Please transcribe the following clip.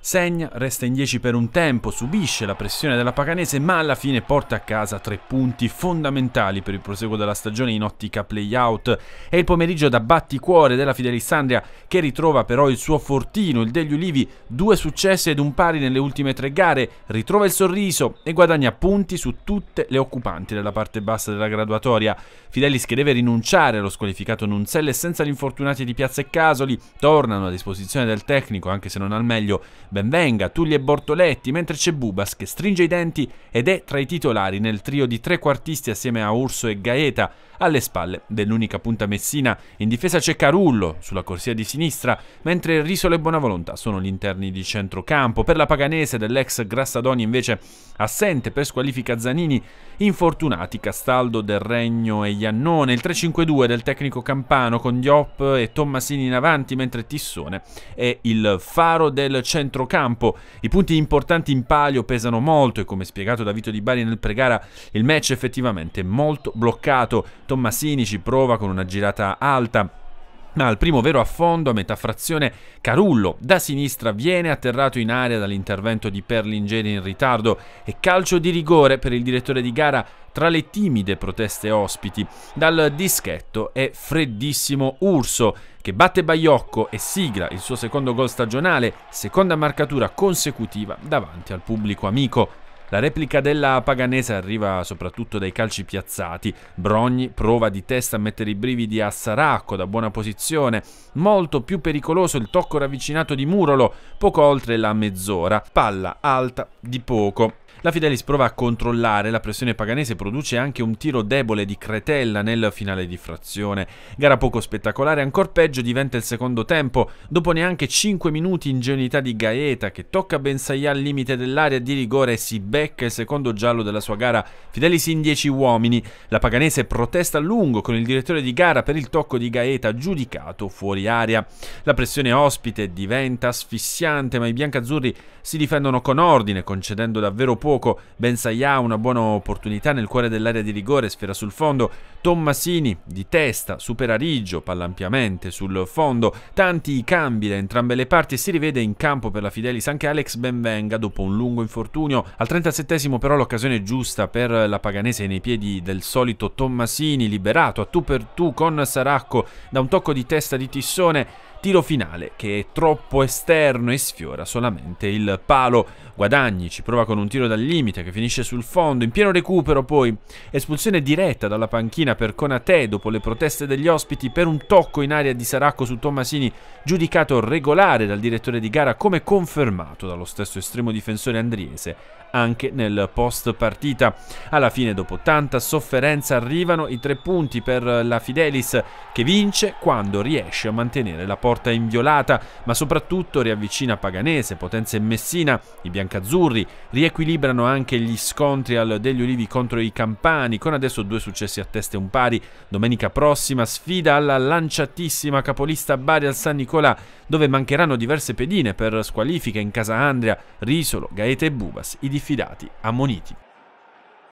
Segna, resta in 10 per un tempo, subisce la pressione della Paganese, ma alla fine porta a casa tre punti fondamentali per il proseguo della stagione in ottica playout. È il pomeriggio da batticuore della Fidelissandria che ritrova però il suo fortino, il degli Ulivi, due successi ed un pari nelle ultime tre gare, ritrova il sorriso e guadagna punti su tutte le occupanti della parte bassa della graduatoria. Fidelis che deve rinunciare allo squalificato Nunzelle senza gli infortunati di Piazza e Casoli, tornano a disposizione del tecnico anche se non al meglio Benvenga, Tulli e Bortoletti, mentre c'è Bubas che stringe i denti ed è tra i titolari nel trio di tre quartisti assieme a Urso e Gaeta. Alle spalle dell'unica punta messina in difesa c'è Carullo sulla corsia di sinistra, mentre Risolo e Buonavolontà sono gli interni di centrocampo. Per la paganese dell'ex Grassadoni invece assente per squalifica Zanini, infortunati Castaldo, Del Regno e Iannone. Il 3-5-2 del tecnico Campano con Diop e Tommasini in avanti, mentre Tissone è il faro del centrocampo centrocampo. I punti importanti in palio pesano molto e come spiegato da Vito Di Bari nel pregara, il match è effettivamente molto bloccato. Tommasini ci prova con una girata alta, ma al primo vero affondo a metà frazione Carullo da sinistra viene atterrato in aria dall'intervento di Perlingeri in ritardo e calcio di rigore per il direttore di gara tra le timide proteste ospiti. Dal dischetto è freddissimo Urso che batte Baiocco e sigla il suo secondo gol stagionale, seconda marcatura consecutiva davanti al pubblico amico. La replica della Paganese arriva soprattutto dai calci piazzati. Brogni prova di testa a mettere i brividi a Saracco da buona posizione. Molto più pericoloso il tocco ravvicinato di Murolo, poco oltre la mezz'ora. Palla alta di poco. La Fidelis prova a controllare, la pressione paganese produce anche un tiro debole di Cretella nel finale di frazione. Gara poco spettacolare, ancor peggio diventa il secondo tempo, dopo neanche 5 minuti ingenuità di Gaeta che tocca Bensaià al limite dell'area di rigore e si becca becca il secondo giallo della sua gara Fidelis in 10 uomini. La Paganese protesta a lungo con il direttore di gara per il tocco di Gaeta giudicato fuori aria. La pressione ospite diventa asfissiante ma i biancazzurri si difendono con ordine concedendo davvero poco. Ben Sayà una buona opportunità nel cuore dell'area di rigore sfera sul fondo. Tommasini di testa supera Riggio palla ampiamente sul fondo. Tanti i cambi da entrambe le parti e si rivede in campo per la Fidelis anche Alex Benvenga dopo un lungo infortunio. Al 30 37 però l'occasione giusta per la Paganese nei piedi del solito Tommasini, liberato a tu per tu con Saracco da un tocco di testa di Tissone tiro finale che è troppo esterno e sfiora solamente il palo. Guadagni ci prova con un tiro dal limite che finisce sul fondo, in pieno recupero poi espulsione diretta dalla panchina per Conate dopo le proteste degli ospiti per un tocco in aria di Saracco su Tommasini giudicato regolare dal direttore di gara come confermato dallo stesso estremo difensore andriese anche nel post partita. Alla fine dopo tanta sofferenza arrivano i tre punti per la Fidelis che vince quando riesce a mantenere la porta porta inviolata, ma soprattutto riavvicina Paganese, Potenza e Messina, i biancazzurri, riequilibrano anche gli scontri al degli Ulivi contro i Campani, con adesso due successi a testa un pari. Domenica prossima sfida alla lanciatissima capolista Bari al San Nicolà, dove mancheranno diverse pedine per squalifica in casa Andria, Risolo, Gaeta e Bubas, i diffidati ammoniti.